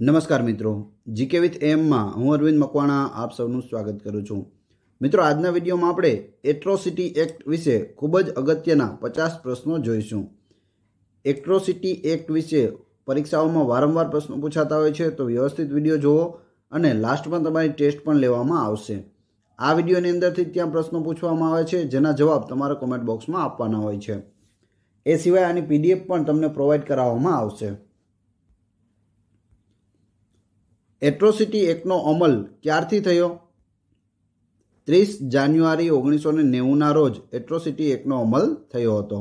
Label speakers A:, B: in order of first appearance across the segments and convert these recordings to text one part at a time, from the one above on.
A: નમસ્કાર મિત્રો GK with એમમાં હું અરવિંદ મકવાણા આપ સૌનું સ્વાગત કરું છું મિત્રો આજના વિડીયોમાં આપણે એટ્રોસિટી એક્ટ વિશે ખૂબ જ અગત્યના પચાસ પ્રશ્નો જોઈશું એટ્રોસિટી એક્ટ વિશે પરીક્ષાઓમાં વારંવાર પ્રશ્નો પૂછાતા હોય છે તો વ્યવસ્થિત વિડીયો જુઓ અને લાસ્ટમાં તમારી ટેસ્ટ પણ લેવામાં આવશે આ વિડીયોની અંદરથી ત્યાં પ્રશ્નો પૂછવામાં આવે છે જેના જવાબ તમારા કોમેન્ટ બોક્સમાં આપવાના હોય છે એ સિવાય આની પીડીએફ પણ તમને પ્રોવાઈડ કરાવવામાં આવશે એટ્રોસિટી એક્ટનો અમલ ક્યારથી થયો ત્રીસ જાન્યુઆરી ઓગણીસો નેવુંના રોજ એટ્રોસિટી એક્ટનો અમલ થયો હતો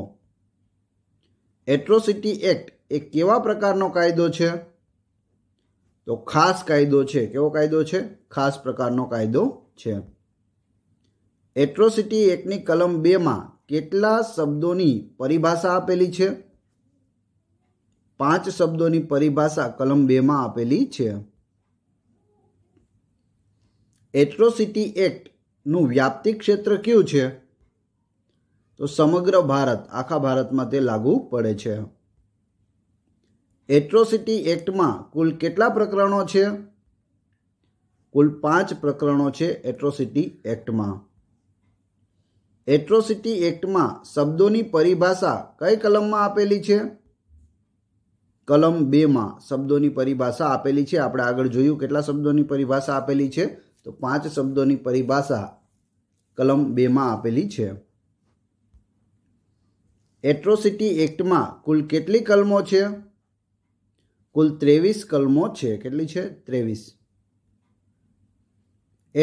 A: એટ્રોસિટી એક્ટ એ કેવા પ્રકારનો કાયદો છે તો ખાસ કાયદો છે કેવો કાયદો છે ખાસ પ્રકારનો કાયદો છે એટ્રોસિટી એક્ટની કલમ બેમાં કેટલા શબ્દોની પરિભાષા આપેલી છે પાંચ શબ્દોની પરિભાષા કલમ બેમાં આપેલી છે એટ્રોસિટી એક્ટનું વ્યાપ્તિ ક્ષેત્ર કયું છે તો સમગ્ર ભારત આખા ભારતમાં તે લાગુ પડે છે એટ્રોસિટી એક્ટમાં કુલ કેટલા પ્રકરણો છે કુલ પાંચ પ્રકરણો છે એટ્રોસિટી એક્ટમાં એટ્રોસિટી એક્ટમાં શબ્દોની પરિભાષા કઈ કલમમાં આપેલી છે કલમ બેમાં શબ્દોની પરિભાષા આપેલી છે આપણે આગળ જોયું કેટલા શબ્દોની પરિભાષા આપેલી છે તો પાંચ શબ્દોની પરિભાષા કલમ બેમાં આપેલી છે એટ્રોસિટી એક્ટમાં કુલ કેટલી કલમો છે કુલ ત્રેવીસ કલમો છે કેટલી છે ત્રેવીસ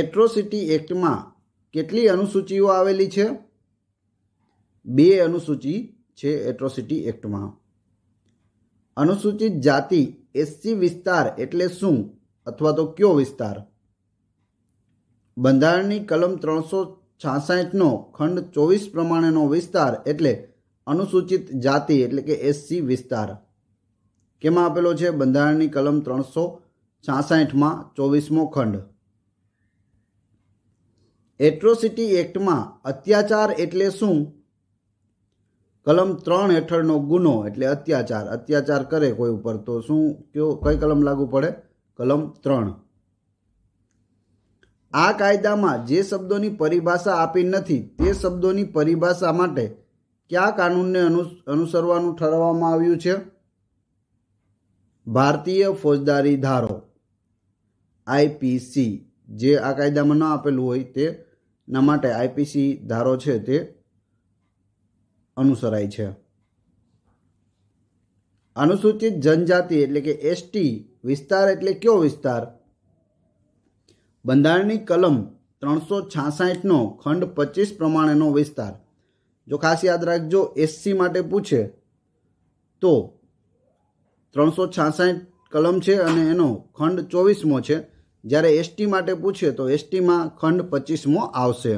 A: એટ્રોસિટી એક્ટમાં કેટલી અનુસૂચિઓ આવેલી છે બે અનુસૂચિ છે એટ્રોસિટી એક્ટમાં અનુસૂચિત જાતિ એસસી વિસ્તાર એટલે શું અથવા તો કયો વિસ્તાર બંધારણની કલમ ત્રણસો છાસઠનો ખંડ ચોવીસ પ્રમાણેનો વિસ્તાર એટલે અનુસૂચિત જાતિ એટલે કે એસસી વિસ્તાર કેમાં આપેલો છે બંધારણની કલમ ત્રણસો છાસઠમાં ચોવીસમો ખંડ એટ્રોસિટી એક્ટમાં અત્યાચાર એટલે શું કલમ ત્રણ હેઠળનો ગુનો એટલે અત્યાચાર અત્યાચાર કરે કોઈ ઉપર તો શું કયો કઈ કલમ લાગુ પડે કલમ ત્રણ આ કાયદામાં જે શબ્દોની પરિભાષા આપી નથી તે શબ્દોની પરિભાષા માટે કયા કાનૂનને અનુસરવાનું ઠરવવામાં આવ્યું છે ભારતીય ફોજદારી ધારો આઈપીસી જે આ કાયદામાં ન આપેલું હોય તેના માટે આઈપીસી ધારો છે તે અનુસરાય છે અનુસૂચિત જનજાતિ એટલે કે એસટી વિસ્તાર એટલે કયો વિસ્તાર બંધારણની કલમ ત્રણસો છાસાઠનો ખંડ પચીસ પ્રમાણેનો વિસ્તાર જો ખાસ યાદ રાખજો એસસી માટે પૂછે તો ત્રણસો છાસાઠ કલમ છે અને એનો ખંડ ચોવીસમો છે જ્યારે એસટી માટે પૂછે તો એસટીમાં ખંડ પચીસમો આવશે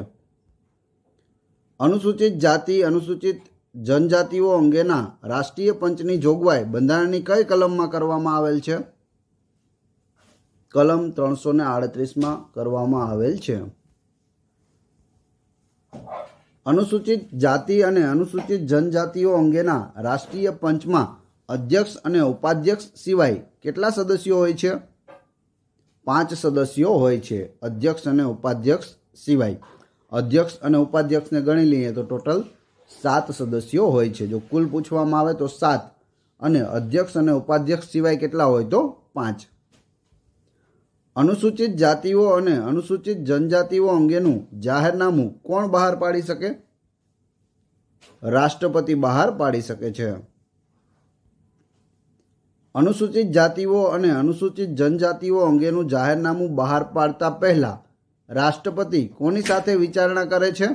A: અનુસૂચિત જાતિ અનુસૂચિત જનજાતિઓ અંગેના રાષ્ટ્રીય પંચની જોગવાઈ બંધારણની કઈ કલમમાં કરવામાં આવેલ છે કલમ ત્રણસો ને આડત્રીસમાં કરવામાં આવેલ છે અનુસૂચિત જાતિ અને અનુસૂચિત જનજાતિઓ અંગેના રાષ્ટ્રીય પંચમાં અધ્યક્ષ અને ઉપાધ્યક્ષ સિવાય કેટલા સદસ્યો હોય છે પાંચ સદસ્યો હોય છે અધ્યક્ષ અને ઉપાધ્યક્ષ સિવાય અધ્યક્ષ અને ઉપાધ્યક્ષને ગણી લઈએ તો ટોટલ સાત સદસ્યો હોય છે જો કુલ પૂછવામાં આવે તો સાત અને અધ્યક્ષ અને ઉપાધ્યક્ષ સિવાય કેટલા હોય તો પાંચ અનુસૂચિત જાતિઓ અને અનુસૂચિત જનજાતિઓ અંગેનું જાહેરનામું કોણ બહાર પાડી શકે રાષ્ટ્રપતિ બહાર પાડી શકે છે અનુસૂચિત જાતિઓ અને અનુસૂચિત જનજાતિઓ અંગેનું જાહેરનામું બહાર પાડતા પહેલા રાષ્ટ્રપતિ કોની સાથે વિચારણા કરે છે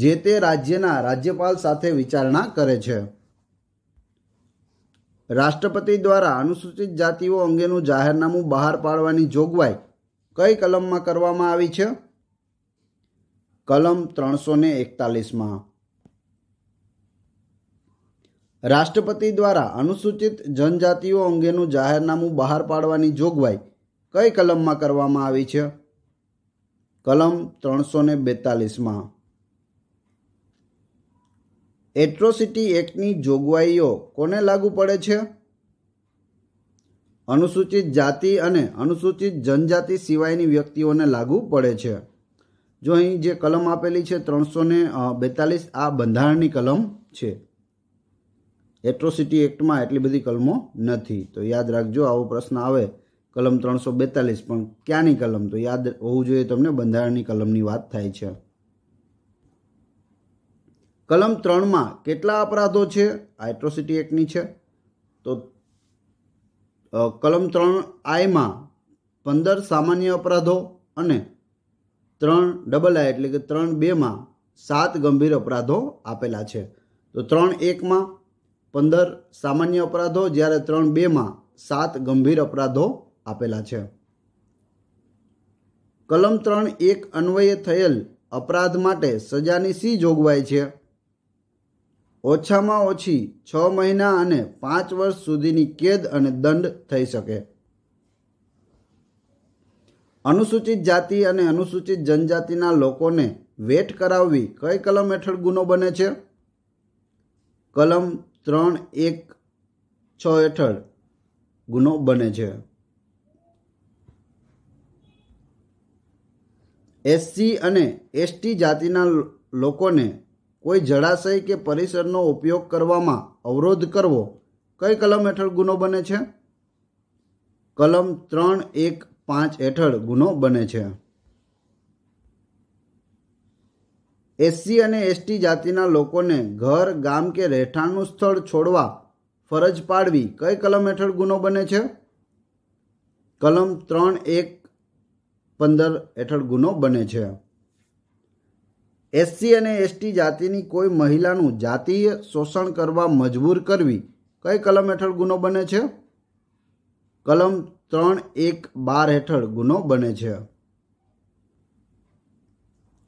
A: જે તે રાજ્યના રાજ્યપાલ સાથે વિચારણા કરે છે રાષ્ટ્રપતિ દ્વારા અનુસૂચિત જાતિઓ અંગેનું જાહેરનામું બહાર પાડવાની જોગવાઈ કઈ કલમમાં કરવામાં આવી છે કલમ ત્રણસો ને એકતાલીસમાં રાષ્ટ્રપતિ દ્વારા અનુસૂચિત જનજાતિઓ અંગેનું જાહેરનામું બહાર પાડવાની જોગવાઈ કઈ કલમમાં કરવામાં આવી છે કલમ ત્રણસો ને બેતાલીસમાં એટ્રોસિટી એક્ટની જોગવાઈઓ કોને લાગુ પડે છે અનુસૂચિત જાતિ અને અનુસૂચિત જનજાતિ સિવાયની વ્યક્તિઓને લાગુ પડે છે જો અહીં જે કલમ આપેલી છે ત્રણસો ને બેતાલીસ આ બંધારણની કલમ છે એટ્રોસિટી એક્ટમાં એટલી બધી કલમો નથી તો યાદ રાખજો આવો પ્રશ્ન આવે કલમ ત્રણસો બેતાલીસ પણ ક્યાંની કલમ તો યાદ હોવું જોઈએ તમને બંધારણની કલમની વાત થાય છે કલમ ત્રણમાં કેટલા અપરાધો છે આઇટ્રોસિટી એટ્રોસિટી એક્ટની છે તો કલમ ત્રણ આઈમાં પંદર સામાન્ય અપરાધો અને ત્રણ ડબલ આઈ એટલે કે ત્રણ બેમાં સાત ગંભીર અપરાધો આપેલા છે તો ત્રણ એકમાં પંદર સામાન્ય અપરાધો જ્યારે ત્રણ બેમાં સાત ગંભીર અપરાધો આપેલા છે કલમ ત્રણ એક અન્વયે થયેલ અપરાધ માટે સજાની સી જોગવાઈ છે ઓછામાં ઓછી છ મહિના અને પાંચ વર્ષ સુધીની કેદ અને દંડ થઈ શકે અનુસૂચિત જાતિ અને અનુસૂચિત જનજાતિના લોકોને વેટ કરાવવી કઈ કલમ હેઠળ ગુનો બને છે કલમ ત્રણ એક છ હેઠળ ગુનો બને છે એસસી અને એસટી જાતિના લોકોને કોઈ જળાશય કે પરિસરનો ઉપયોગ કરવામાં અવરોધ કરવો કઈ કલમ હેઠળ ગુનો બને છે કલમ ત્રણ એક પાંચ હેઠળ ગુનો બને છે એસસી અને એસટી જાતિના લોકોને ઘર ગામ કે રહેઠાણનું સ્થળ છોડવા ફરજ પાડવી કઈ કલમ હેઠળ ગુનો બને છે કલમ ત્રણ એક પંદર હેઠળ ગુનો બને છે એસસી અને એસટી જાતિની કોઈ મહિલાનું જાતીય શોષણ કરવા મજબૂર કરવી કઈ કલમ હેઠળ ગુનો બને છે કલમ ત્રણ એક બાર હેઠળ ગુનો બને છે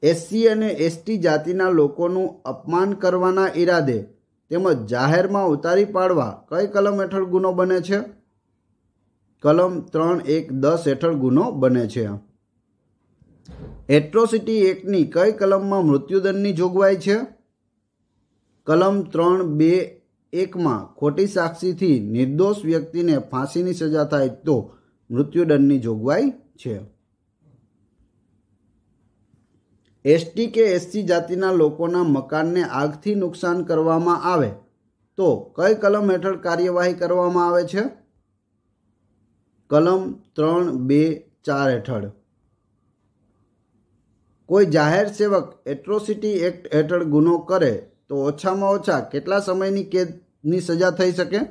A: એસસી અને એસટી જાતિના લોકોનું અપમાન કરવાના ઈરાદે તેમજ જાહેરમાં ઉતારી પાડવા કઈ કલમ હેઠળ ગુનો બને છે કલમ ત્રણ એક દસ હેઠળ ગુનો બને છે એટ્રોસિટી એક્ટની કઈ કલમમાં મૃત્યુદંડની જોગવાઈ છે કલમ ત્રણ બે એકમાં ખોટી સાક્ષીથી નિર્દોષ વ્યક્તિને ફાંસીની સજા થાય તો મૃત્યુદંડની જોગવાઈ છે એસટી કે એસસી જાતિના લોકોના મકાનને આગથી નુકસાન કરવામાં આવે તો કઈ કલમ હેઠળ કાર્યવાહી કરવામાં આવે છે કલમ ત્રણ બે ચાર હેઠળ કોઈ જાહેર સેવક એટ્રોસિટી એક્ટ હેઠળ ગુનો કરે તો ઓછામાં ઓછા કેટલા સમયની કેદની સજા થઈ શકે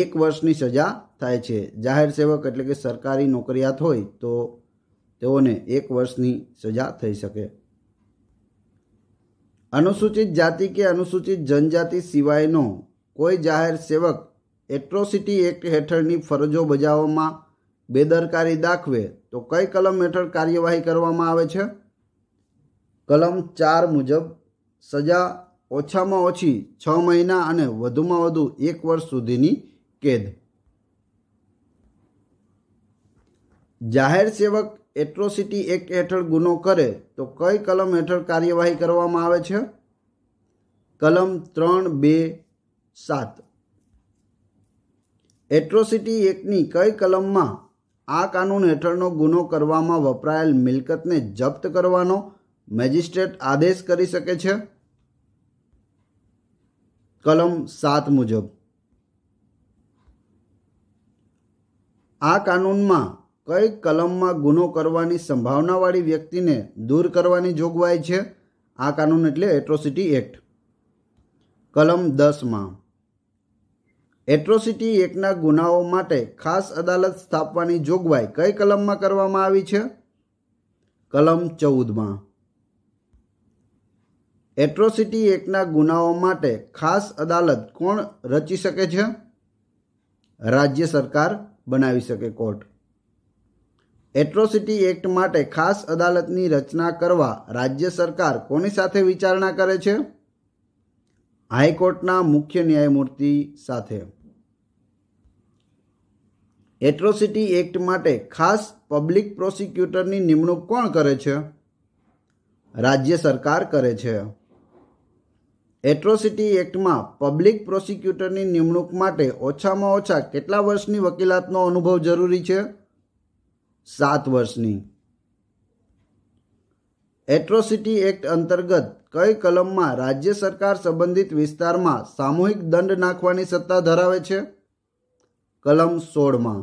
A: એક વર્ષની સજા થાય છે જાહેર સેવક એટલે કે સરકારી નોકરિયાત હોય તો તેઓને એક વર્ષની સજા થઈ શકે અનુસૂચિત જાતિ કે અનુસૂચિત જનજાતિ સિવાયનો કોઈ જાહેર સેવક એટ્રોસિટી એક્ટ હેઠળની ફરજો બજાવવામાં બેદરકારી દાખવે તો કઈ કલમ હેઠળ કાર્યવાહી કરવામાં આવે છે કલમ ચાર મુજબ સજા ઓછામાં ઓછી છ મહિના અને વધુમાં વધુ એક વર્ષ સુધીની કેદ જાહેર સેવક એટ્રોસિટી એક્ટ હેઠળ ગુનો કરે તો કઈ કલમ હેઠળ કાર્યવાહી કરવામાં આવે છે કલમ ત્રણ બે સાત એટ્રોસિટી એક્ટની કઈ કલમમાં આ કાનૂન હેઠળનો ગુનો કરવામાં વપરાયેલ મિલકતને જપ્ત કરવાનો મેજિસ્ટ્રેટ આદેશ કરી શકે છે કલમ સાત મુજબ આ કાનૂનમાં કઈ કલમમાં ગુનો કરવાની સંભાવનાવાળી વ્યક્તિને દૂર કરવાની જોગવાઈ છે આ કાનૂન એટલે એટ્રોસિટી એક્ટ કલમ દસમાં એટ્રોસિટી એક્ટના ગુનાઓ માટે ખાસ અદાલત સ્થાપવાની જોગવાઈ કઈ કલમમાં કરવામાં આવી છે કલમ ચૌદમાં એટ્રોસિટી એક્ટના ગુનાઓ માટે ખાસ અદાલત કોણ રચી શકે છે રાજ્ય સરકાર બનાવી શકે કોર્ટ એટ્રોસિટી એક્ટ માટે ખાસ અદાલતની રચના કરવા રાજ્ય સરકાર કોની સાથે વિચારણા કરે છે હાઈકોર્ટના મુખ્ય ન્યાયમૂર્તિ સાથે એટ્રોસિટી એક્ટ માટે ખાસ પબ્લિક પ્રોસિક્યુટરની નિમણૂક કોણ કરે છે રાજ્ય સરકાર કરે છે એટ્રોસિટી એક્ટમાં પબ્લિક પ્રોસિક્યુટરની નિમણૂક માટે ઓછામાં ઓછા કેટલા વર્ષની વકીલાતનો અનુભવ જરૂરી છે સાત વર્ષની એટ્રોસિટી એક્ટ અંતર્ગત કઈ કલમમાં રાજ્ય સરકાર સંબંધિત વિસ્તારમાં સામૂહિક દંડ નાખવાની સત્તા ધરાવે છે કલમ સોળમાં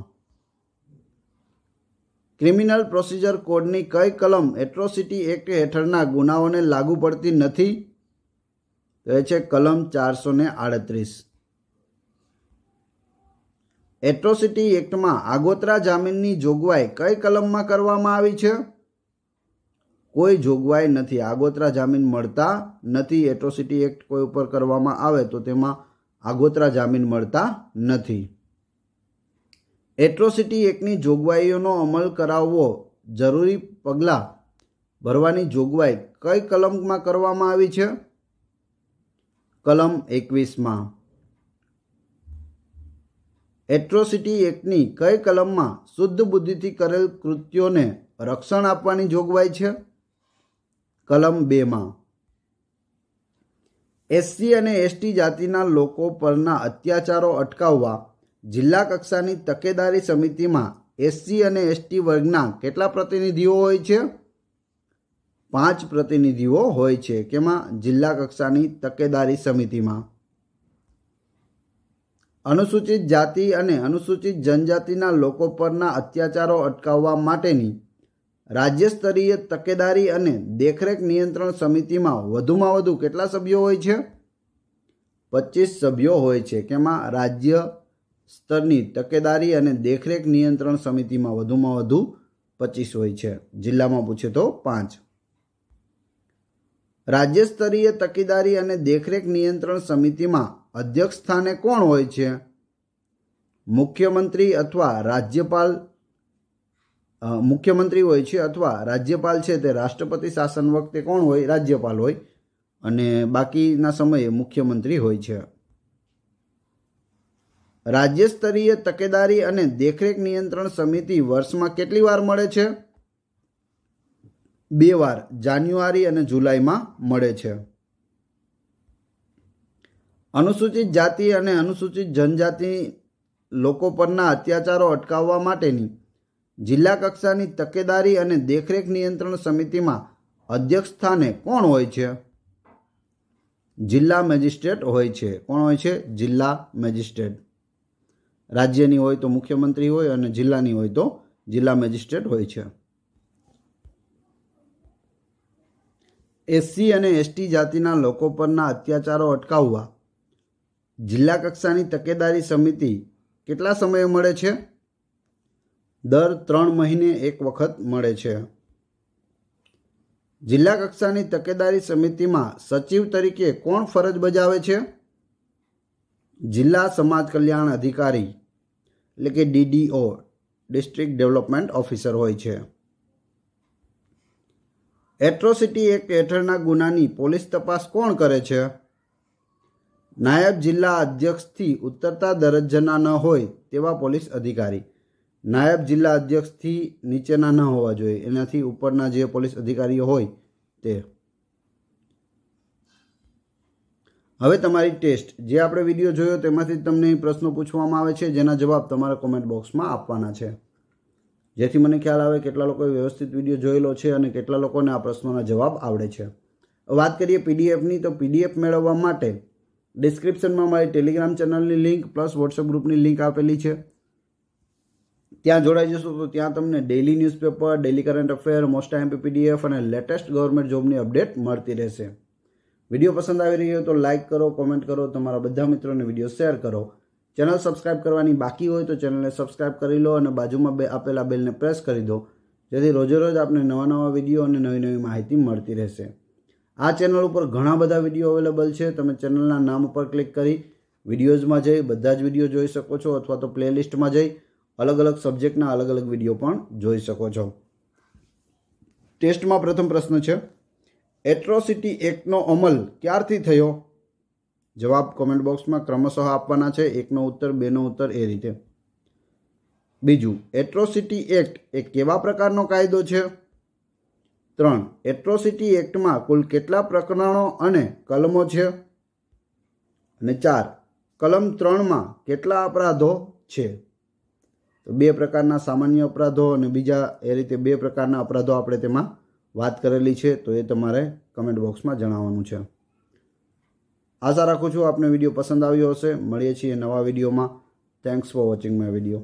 A: ક્રિમિનલ પ્રોસિજર કોડની કઈ કલમ એટ્રોસિટી એક્ટ હેઠળના ગુનાઓને લાગુ પડતી નથી તો એ છે કલમ ચારસો ને આડત્રીસ એટ્રોસિટી એક્ટમાં આગોતરા જામીનની જોગવાઈ કઈ કલમમાં કરવામાં આવી છે કોઈ જોગવાઈ નથી આગોતરા જામીન મળતા નથી એટ્રોસિટી એક્ટ કોઈ ઉપર કરવામાં આવે તો તેમાં આગોતરા જામીન મળતા નથી એટ્રોસિટી એક્ટની જોગવાઈઓનો અમલ કરાવવો જરૂરી પગલાં ભરવાની જોગવાઈ કઈ કલમમાં કરવામાં આવી છે કલમ એકવીસમાં એટ્રોસિટી એક્ટની કઈ કલમમાં શુદ્ધ બુદ્ધિથી કરેલ કૃત્યોને રક્ષણ આપવાની જોગવાઈ છે કલમ બેમાં એસસી અને એસટી જાતિના લોકો પરના અત્યાચારો અટકાવવા જિલ્લા કક્ષાની તકેદારી સમિતિમાં એસસી અને એસટી વર્ગના કેટલા પ્રતિનિધિઓ હોય છે પાંચ પ્રતિનિધિઓ હોય છે કેમાં જિલ્લા કક્ષાની તકેદારી સમિતિમાં અનુસૂચિત જાતિ અને અનુસૂચિત જનજાતિના લોકો પરના અત્યાચારો અટકાવવા માટેની રાજ્ય સ્તરીય તકેદારી અને દેખરેખ નિયંત્રણ સમિતિમાં વધુમાં વધુ કેટલા સભ્યો હોય છે પચીસ સભ્યો હોય છે કેમાં રાજ્ય સ્તરની તકેદારી અને દેખરેખ નિયંત્રણ સમિતિમાં વધુમાં વધુ પચીસ હોય છે જિલ્લામાં પૂછે તો પાંચ રાજ્ય સ્તરીય તકેદારી અને દેખરેખ નિયંત્રણ સમિતિમાં અધ્યક્ષ સ્થાને કોણ હોય છે મુખ્યમંત્રી અથવા રાજ્યપાલ મુખ્યમંત્રી હોય છે અથવા રાજ્યપાલ છે તે રાષ્ટ્રપતિ શાસન વખતે કોણ હોય રાજ્યપાલ હોય અને બાકીના સમયે મુખ્યમંત્રી હોય છે રાજ્ય સ્તરીય તકેદારી અને દેખરેખ નિયંત્રણ સમિતિ વર્ષમાં કેટલી વાર મળે છે બે વાર જાન્યુઆરી અને જુલાઈમાં મળે છે અનુસૂચિત જાતિ અને અનુસૂચિત જનજાતિ લોકો પરના અત્યાચારો અટકાવવા માટેની જિલ્લા કક્ષાની તકેદારી અને દેખરેખ નિયંત્રણ સમિતિમાં અધ્યક્ષ સ્થાને કોણ હોય છે જિલ્લા મેજિસ્ટ્રેટ હોય છે કોણ હોય છે જિલ્લા મેજિસ્ટ્રેટ રાજ્યની હોય તો મુખ્યમંત્રી હોય અને જિલ્લાની હોય તો જિલ્લા મેજિસ્ટ્રેટ હોય છે એસસી અને એસટી જાતિના લોકો પરના અત્યાચારો અટકાવવા જિલ્લા કક્ષાની તકેદારી સમિતિ કેટલા સમયે મળે છે દર ત્રણ મહિને એક વખત મળે છે જિલ્લા કક્ષાની તકેદારી સમિતિમાં સચિવ તરીકે કોણ ફરજ બજાવે છે જિલ્લા સમાજ કલ્યાણ અધિકારી એટલે કે ડીડીઓ ડિસ્ટ્રિક્ટ ડેવલપમેન્ટ ઓફિસર હોય છે એટ્રોસિટી એક હેઠળના ગુનાની પોલીસ તપાસ કોણ કરે છે નાયબ જિલ્લા અધ્યક્ષથી ઉતરતા દરજ્જાના ન હોય તેવા પોલીસ અધિકારી નાયબ જિલ્લા અધ્યક્ષથી નીચેના ન હોવા જોઈએ એનાથી ઉપરના જે પોલીસ અધિકારીઓ હોય તે હવે તમારી ટેસ્ટ જે આપણે વિડીયો જોયો તેમાંથી તમને પ્રશ્નો પૂછવામાં આવે છે જેના જવાબ તમારા કોમેન્ટ બોક્સમાં આપવાના છે જેથી મને ખ્યાલ આવે કેટલા લોકોએ વ્યવસ્થિત વિડીયો જોયેલો છે અને કેટલા લોકોને આ પ્રશ્નોના જવાબ આવડે છે વાત કરીએ પીડીએફની તો પીડીએફ મેળવવા માટે ડિસ્ક્રિપ્શનમાં મારી ટેલિગ્રામ ચેનલની લિંક પ્લસ વોટ્સઅપ ગ્રુપની લિંક આપેલી છે ત્યાં જોડાઈ જશો તો ત્યાં તમને daily newspaper daily current affair most time PDF અને લેટેસ્ટ ગવર્મેન્ટ જોબની અપડેટ મળતી રહેશે વિડીયો પસંદ આવી રહ્યો તો લાઇક કરો કોમેન્ટ કરો તમારા બધા મિત્રોને વિડીયો શેર કરો ચેનલ સબસ્ક્રાઇબ કરવાની બાકી હોય તો ચેનલને સબસ્ક્રાઇબ કરી લો અને બાજુમાં બે આપેલા બેલને પ્રેસ કરી દો જેથી રોજેરોજ આપને નવા નવા વિડીયો અને નવી નવી માહિતી મળતી રહેશે આ ચેનલ ઉપર ઘણા બધા વિડીયો અવેલેબલ છે તમે ચેનલના નામ ઉપર ક્લિક કરી વિડીયોઝમાં જઈ બધા જ વિડીયો જોઈ શકો છો અથવા તો પ્લેલિસ્ટમાં જઈ અલગ અલગ સબ્જેક્ટના અલગ અલગ વિડીયો પણ જોઈ શકો છો ટેસ્ટમાં પ્રથમ પ્રશ્ન છે એટ્રોસિટી એક્ટનો અમલ ક્યારથી થયો જવાબ કોમેન્ટ બોક્સમાં ક્રમશઃ આપવાના છે એકનો ઉત્તર બેનો ઉત્તર એ રીતે બીજું એટ્રોસિટી એક્ટ એ કેવા પ્રકારનો કાયદો છે ત્રણ એટ્રોસિટી એક્ટમાં કુલ કેટલા પ્રકરણો અને કલમો છે અને ચાર કલમ ત્રણમાં કેટલા અપરાધો છે તો બે પ્રકારના સામાન્ય અપરાધો અને બીજા એ રીતે બે પ્રકારના અપરાધો આપણે તેમાં વાત કરેલી છે તો એ તમારે કમેન્ટ બોક્સમાં જણાવવાનું છે આશા રાખું છું આપને વિડીયો પસંદ આવ્યો હશે મળીએ છીએ નવા વિડીયોમાં thanks for watching my video